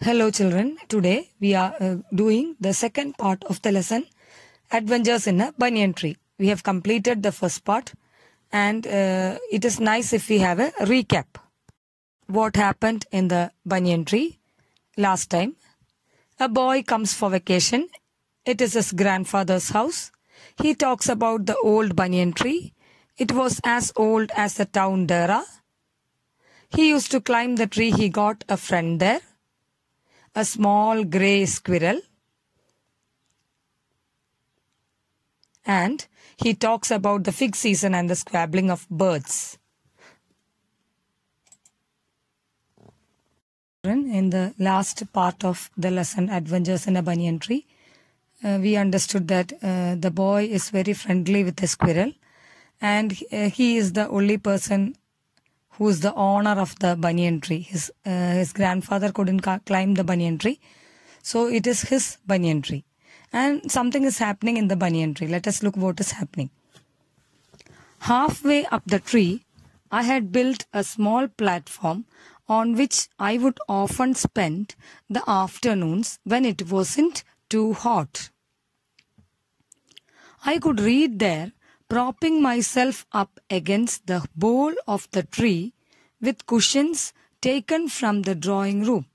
Hello children, today we are uh, doing the second part of the lesson Adventures in a Banyan Tree. We have completed the first part and uh, it is nice if we have a recap. What happened in the Banyan Tree last time? A boy comes for vacation. It is his grandfather's house. He talks about the old Banyan Tree. It was as old as the town Dara. He used to climb the tree he got a friend there a small grey squirrel. And he talks about the fig season and the squabbling of birds. In the last part of the lesson, Adventures in a Banyan Tree, uh, we understood that uh, the boy is very friendly with the squirrel and uh, he is the only person who is the owner of the banyan tree. His, uh, his grandfather couldn't climb the banyan tree. So it is his banyan tree. And something is happening in the banyan tree. Let us look what is happening. Halfway up the tree, I had built a small platform on which I would often spend the afternoons when it wasn't too hot. I could read there propping myself up against the bole of the tree with cushions taken from the drawing room.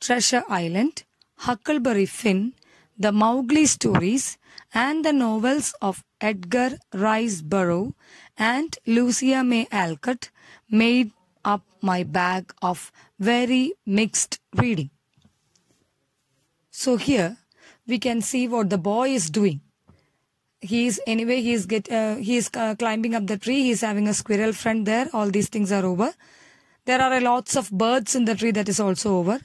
Treasure Island, Huckleberry Finn, the Mowgli stories, and the novels of Edgar Rice Burroughs and Lucia May Alcott made up my bag of very mixed reading. So here we can see what the boy is doing he's anyway he's get uh, he's uh, climbing up the tree he's having a squirrel friend there all these things are over there are lots of birds in the tree that is also over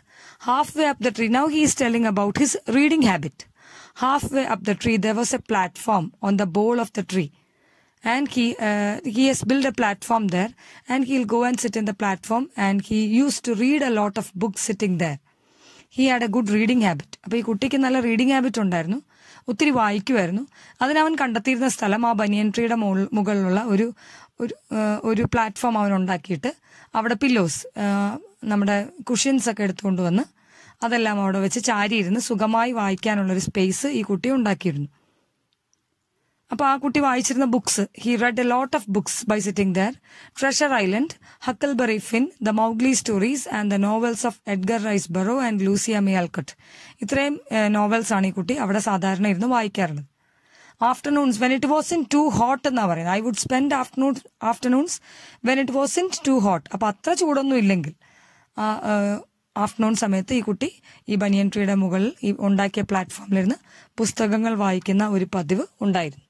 halfway up the tree now he is telling about his reading habit halfway up the tree there was a platform on the bole of the tree and he uh, he has built a platform there and he'll go and sit in the platform and he used to read a lot of books sitting there he had a good reading habit അപ്പോൾ ഈ കുട്ടിക്ക് നല്ല reading habit ഉണ്ടായിരുന്നു ഒത്തിരി വായിക്കുമായിരുന്നു അതിനവൻ കണ്ടെത്തിയിരുന്ന സ്ഥലം ആ ബനിയൻ ട്രീയുടെ മുകൾ മുകളിലുള്ള ഒരു ഒരു ഒരു പ്ലാറ്റ്ഫോം അവൻ ഉണ്ടാക്കിയിട്ട് അവിടെ പില്ലോസ് നമ്മുടെ കുഷ്യൻസ് ഒക്കെ എടുത്തുകൊണ്ട് വന്ന് അതെല്ലാം അവിടെ വെച്ച് ചാരിയിരുന്ന് സുഖമായി വായിക്കാനുള്ളൊരു സ്പേസ് ഈ കുട്ടി ഉണ്ടാക്കിയിരുന്നു അപ്പോൾ ആ കുട്ടി വായിച്ചിരുന്ന books he read a lot of books by sitting there Treasure Island Huckleberry Finn the Mowgli stories and the novels of Edgar Rice Burroughs and Louisa May Alcott ഇത്രയും നോവൽസ് ആണ് ഈ കുട്ടി അവിടെ സാധാരണ ഇരുന്ന് വായിക്കാറുള്ളത് afternoons when it was in too hot എന്നാ പറയുന്നത് I would spend afternoon afternoons when it was in too hot അപ്പൊ അത്ര ചൂടൊന്നും ഇല്ലെങ്കിൽ ആഫ്റ്റർനൂൺ സമയത്ത് ഈ കുട്ടി ഈ ബനിയൻ ട്രീയുടെ മുകളിൽ ഈ ഉണ്ടാക്കിയ പ്ലാറ്റ്ഫോമിലിരുന്ന് പുസ്തകങ്ങൾ വായിക്കുന്ന ഒരു പതിവ് ഉണ്ടായിരുന്നു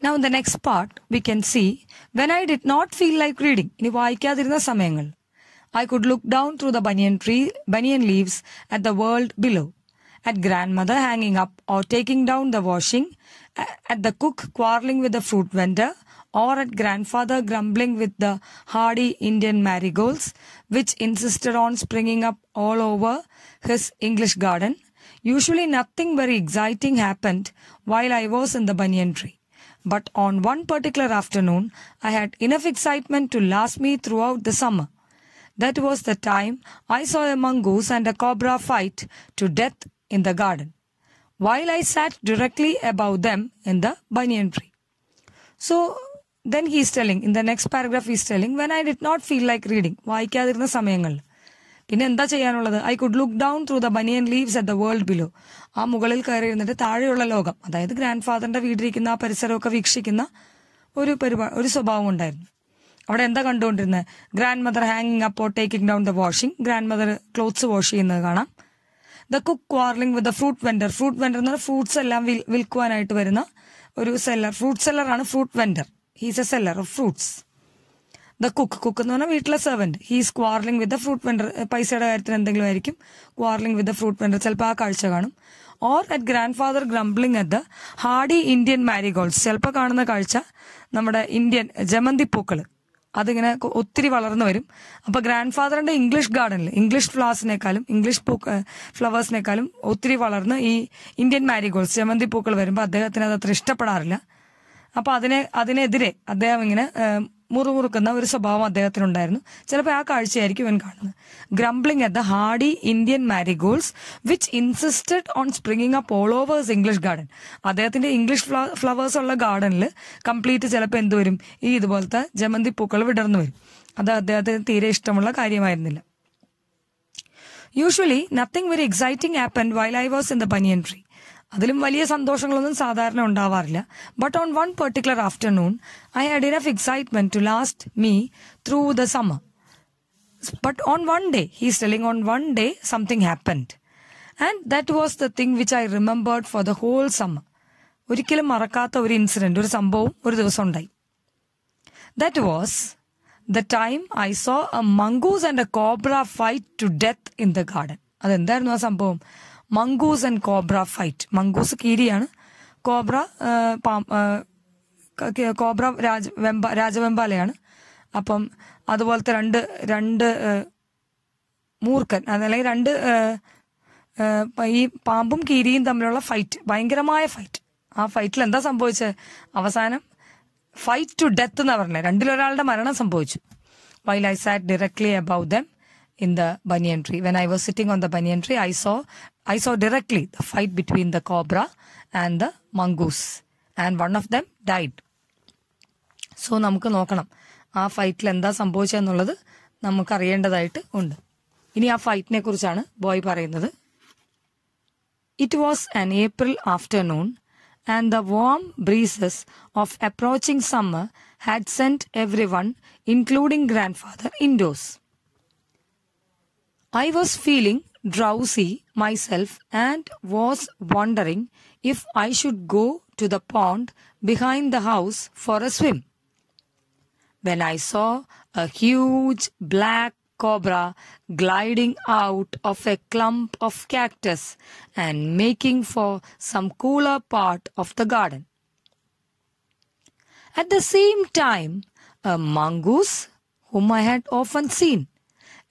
Now in the next part, we can see when I did not feel like reading, ഇനി വായിക്കാതിരുന്ന സമയങ്ങൾ I could look down through the banyan tree, banyan leaves at the world below, at grandmother hanging up or taking down the washing, at the cook quarreling with the fruit vendor, or at grandfather grumbling with the hardy Indian marigolds, which insisted on springing up all over his English garden. Usually nothing very exciting happened while I was in the banyan tree. But on one particular afternoon, I had enough excitement to last me throughout the summer. That was the time I saw a mongoose and a cobra fight to death in the garden, while I sat directly above them in the banyan tree. So then he is telling, in the next paragraph he is telling, when I did not feel like reading, Why? വായിക്കാതിരുന്ന സമയങ്ങളിൽ പിന്നെ എന്താ ചെയ്യാനുള്ളത് I could look down through the banyan leaves at the world below ആ മുകളിൽ കയറി ഇരുന്നിട്ട് താഴെയുള്ള ലോകം അതായത് ഗ്രാൻഡ് ഫാദറിന്റെ വീടിരിക്കുന്ന ആ പരിസരമൊക്കെ വീക്ഷിക്കുന്ന ഒരു പരിപാടി ഒരു സ്വഭാവം ഉണ്ടായിരുന്നു അവിടെ എന്താ കണ്ടുകൊണ്ടിരുന്നത് ഗ്രാൻഡ് മദർ ഹാങ്ങിങ് അപ്പോൾ taking down the washing grandmother clothes wash ചെയ്യുന്നത് കാണാം the cook quarrelling with the fruit vendor fruit vendor എന്ന് പറഞ്ഞാൽ ഫ്രൂട്ട്സ് എല്ലാം വിൽക്കുവാനായിട്ട് വരുന്ന ഒരു സെല്ലർ ഫ്രൂട്ട് സെല്ലറാണ് fruit vendor he's a seller of fruits the cook cook എന്ന് പറഞ്ഞാൽ വീട്ടിലെ servant he is quarrelling with the fruit vendor പൈസയുടെ കാര്യത്തിൽ എന്തെങ്കിലും ആയിരിക്കും quarrelling with the fruit vendor ചിലപ്പോൾ ആ കാഴ്ച കാണും or at grand father grumbling at the hardy Indian marigolds ചിലപ്പോൾ കാണുന്ന കാഴ്ച നമ്മുടെ ഇന്ത്യൻ ജമന്തി പൂക്കൾ അതിങ്ങനെ ഒത്തിരി വളർന്നു വരും അപ്പോൾ ഗ്രാൻഡ് ഫാദറിന്റെ ഇംഗ്ലീഷ് ഗാർഡനിൽ ഇംഗ്ലീഷ് ഫ്ലവേഴ്സിനേക്കാളും ഇംഗ്ലീഷ് പൂക്ക ഫ്ലവേഴ്സിനേക്കാളും ഒത്തിരി വളർന്ന് ഈ ഇന്ത്യൻ മാരിഗോൾഡ്സ് ജമന്തി പൂക്കൾ വരുമ്പോൾ അദ്ദേഹത്തിന് അത് അത്ര ഇഷ്ടപ്പെടാറില്ല അപ്പോൾ അതിനെ അതിനെതിരെ അദ്ദേഹം ഇങ്ങനെ മുറുമുറുക്കുന്ന ഒരു സ്വഭാവം അദ്ദേഹത്തിനുണ്ടായിരുന്നു ചിലപ്പോൾ ആ കാഴ്ചയായിരിക്കും ഇവൻ കാണുന്നത് grumbling at the hardy Indian marigolds which insisted on springing up all over his English garden അദ്ദേഹത്തിന്റെ ഇംഗ്ലീഷ് ഫ്ലവേഴ്സ് ഉള്ള ഗാർഡനിൽ കംപ്ലീറ്റ് ചിലപ്പോൾ എന്ത് വരും ഈ ഇതുപോലത്തെ ജമന്തി പൂക്കൾ വിടർന്നു വരും അത് അദ്ദേഹത്തിന് തീരെ ഇഷ്ടമുള്ള കാര്യമായിരുന്നില്ല usually nothing very exciting happened while I was in the banyan tree അതിലും വലിയ സന്തോഷങ്ങളൊന്നും സാധാരണ ഉണ്ടാവാറില്ല but on one particular afternoon I had enough excitement to last me through the summer but on one day he's telling on one day something happened and that was the thing which I remembered for the whole summer ഒരിക്കലും മറക്കാത്ത ഒരു incident ഒരു സംഭവം ഒരു ദിവസം ഉണ്ടായി that was the time I saw a mongoose and a cobra fight to death in the garden അതെന്തായിരുന്നു ആ സംഭവം mongoose and cobra fight mongoose കീരിയാണ് കോബ്ര കോബ്ര രാജ വെമ്പ രാജവെമ്പാലയാണ് അപ്പം അതുപോലത്തെ രണ്ട് രണ്ട് മൂർക്കൻ അതല്ലെങ്കിൽ രണ്ട് ഈ പാമ്പും കീരിയും തമ്മിലുള്ള ഫൈറ്റ് ഭയങ്കരമായ ഫൈറ്റ് ആ ഫൈറ്റിൽ എന്താ സംഭവിച്ചത് അവസാനം ഫൈറ്റ് ടു ഡെത്ത് എന്ന് പറഞ്ഞത് രണ്ടിലൊരാളുടെ മരണം സംഭവിച്ചു while I sat directly about them in the banyan tree. When I was sitting on the banyan tree, I saw I saw directly the fight between the cobra and the mongoose, and one of them died. So നമുക്ക് നോക്കണം ആ ഫൈറ്റിൽ എന്താ സംഭവിച്ചെന്നുള്ളത് നമുക്ക് അറിയേണ്ടതായിട്ട് ഉണ്ട് ഇനി ആ ഫൈറ്റിനെ കുറിച്ചാണ് boy പറയുന്നത് it was an April afternoon and the warm breezes of approaching summer had sent everyone including grandfather indoors I was feeling drowsy myself and was wondering if I should go to the pond behind the house for a swim. When I saw a huge black cobra gliding out of a clump of cactus and making for some cooler part of the garden. At the same time, a mongoose, whom I had often seen,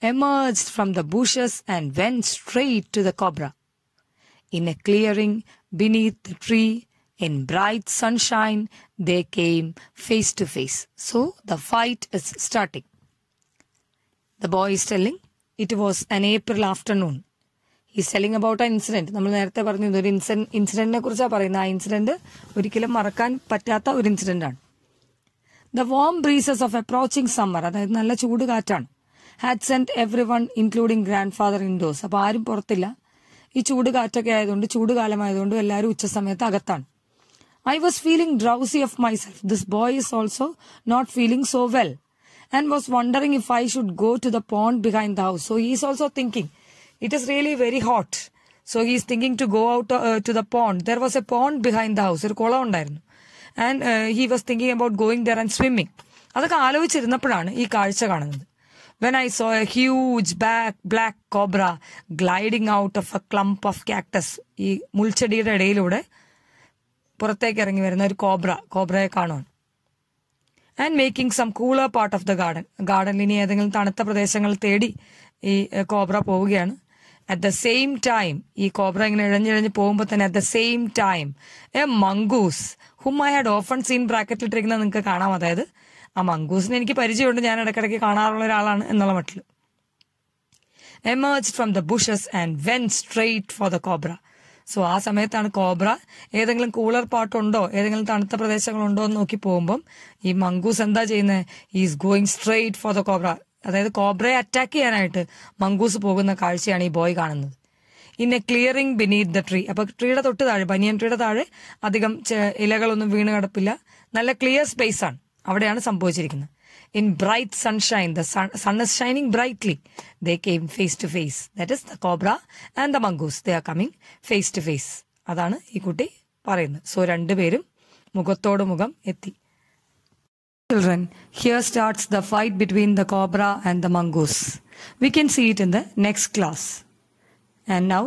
emerged from the bushes and went straight to the cobra. In a clearing beneath the tree, in bright sunshine, they came face to face. So the fight is starting. The boy is telling, it was an April afternoon. Is telling about ആ incident നമ്മൾ നേരത്തെ പറഞ്ഞു ഒരു incident ഇൻസിഡൻറ്റിനെ കുറിച്ചാണ് പറയുന്നത് ആ incident ഒരിക്കലും മറക്കാൻ പറ്റാത്ത ഒരു ഇൻസിഡൻ്റ് ആണ് the warm breezes of approaching summer അതായത് നല്ല ചൂട് കാറ്റാണ് had sent everyone including grandfather indoors അപ്പോൾ ആരും പുറത്തില്ല ഈ ചൂട് കാറ്റൊക്കെ ആയതുകൊണ്ട് ചൂട് കാലമായതുകൊണ്ടും എല്ലാവരും ഉച്ച സമയത്ത് അകത്താണ് I was feeling drowsy of myself this boy is also not feeling so well and was wondering if I should go to the pond behind the house so is also thinking it is really very hot so is thinking to go out to the pond there was a pond behind the house ഒരു കുളം ഉണ്ടായിരുന്നു and he was thinking about going there and swimming അതൊക്കെ ആലോചിച്ചിരുന്നപ്പോഴാണ് ഈ കാഴ്ച കാണുന്നത് when I saw a huge back, black cobra gliding out of a clump of cactus. ഈ മുൾച്ചെടിയുടെ ഇടയിലൂടെ പുറത്തേക്ക് ഇറങ്ങി വരുന്ന ഒരു കോബ്ര കോബ്രയെ കാണുവാൻ and making some cooler part of the garden ഗാർഡനിൽ ഇനി ഏതെങ്കിലും തണുത്ത പ്രദേശങ്ങൾ തേടി ഈ കോബ്ര പോവുകയാണ് അറ്റ് ദ സെയിം ടൈം ഈ കോബ്ര ഇങ്ങനെ ഇഴഞ്ഞിഴഞ്ഞ് പോകുമ്പോൾ തന്നെ at the same time a mongoose hmm I had often seen ബ്രാക്കറ്റിലിട്ടിരിക്കുന്നത് നിങ്ങൾക്ക് കാണാം അതായത് ആ മങ്കൂസിനെ എനിക്ക് പരിചയമുണ്ട് ഞാൻ ഇടയ്ക്കിടയ്ക്ക് കാണാറുള്ള ഒരാളാണ് എന്നുള്ള മട്ടിൽ emerge from the bushes and went straight for the cobra so ആ സമയത്താണ് കോബ്ര ഏതെങ്കിലും കൂളർ പാട്ടുണ്ടോ ഏതെങ്കിലും തണുത്ത പ്രദേശങ്ങളുണ്ടോ എന്ന് നോക്കി പോകുമ്പം ഈ മങ്കൂസ് എന്താ ചെയ്യുന്നത് is going straight for the cobra അതായത് കോബ്രയെ അറ്റാക്ക് ചെയ്യാനായിട്ട് മങ്കൂസ് പോകുന്ന കാഴ്ചയാണ് ഈ ബോയ് കാണുന്നത് in a clearing beneath the tree അപ്പൊ ട്രീയുടെ തൊട്ട് താഴെ ബനിയൻ ട്രീയുടെ താഴെ അധികം ഇലകളൊന്നും വീണ് കിടപ്പില്ല നല്ല ക്ലിയർ സ്പേസ് ആണ് അവിടെയാണ് സംഭവിച്ചിരിക്കുന്നത് in bright sunshine the sun is shining brightly they came face to face that is the cobra and the mongoose they are coming face to face അതാണ് ഈ കുട്ടി പറയുന്നത് സോ രണ്ടുപേരും മുഖത്തോട് മുഖം എത്തി children here starts the fight between the cobra and the mongoose we can see it in the next class and now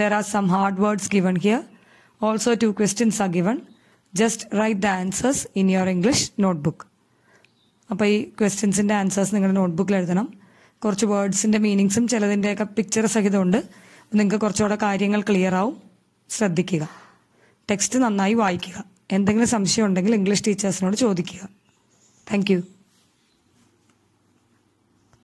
there are some hard words given here also two questions are given just write the answers in your English notebook അപ്പോൾ ഈ ക്വസ്റ്റ്യൻസിൻ്റെ answers നിങ്ങളുടെ നോട്ട്ബുക്കിൽ എഴുതണം കുറച്ച് വേർഡ്സിൻ്റെ മീനിങ്സും ചിലതിൻ്റെയൊക്കെ picture സഹിതമുണ്ട് നിങ്ങൾക്ക് കുറച്ചുകൂടെ കാര്യങ്ങൾ clear ആവും ശ്രദ്ധിക്കുക ടെക്സ്റ്റ് നന്നായി വായിക്കുക എന്തെങ്കിലും സംശയം ഉണ്ടെങ്കിൽ ഇംഗ്ലീഷ് ടീച്ചേഴ്സിനോട് ചോദിക്കുക താങ്ക്